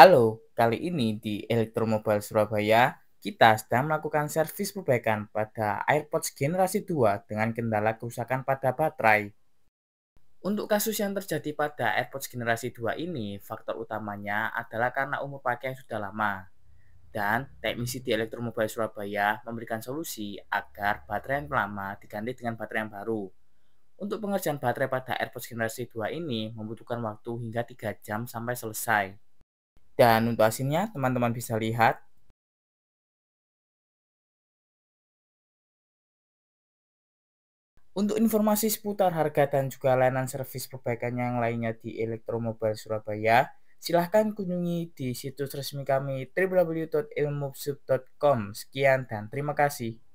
Halo, kali ini di Elektromobile Surabaya, kita sedang melakukan servis perbaikan pada AirPods generasi 2 dengan kendala kerusakan pada baterai. Untuk kasus yang terjadi pada AirPods generasi 2 ini, faktor utamanya adalah karena umur pakai yang sudah lama. Dan teknisi di Elektromobile Surabaya memberikan solusi agar baterai yang lama diganti dengan baterai yang baru. Untuk pengerjaan baterai pada AirPods generasi 2 ini membutuhkan waktu hingga 3 jam sampai selesai. Dan untuk hasilnya teman-teman bisa lihat Untuk informasi seputar harga dan juga layanan servis perbaikan yang lainnya di Elektromobil Surabaya, silahkan kunjungi di situs resmi kami www.ilmubsub.com. Sekian dan terima kasih.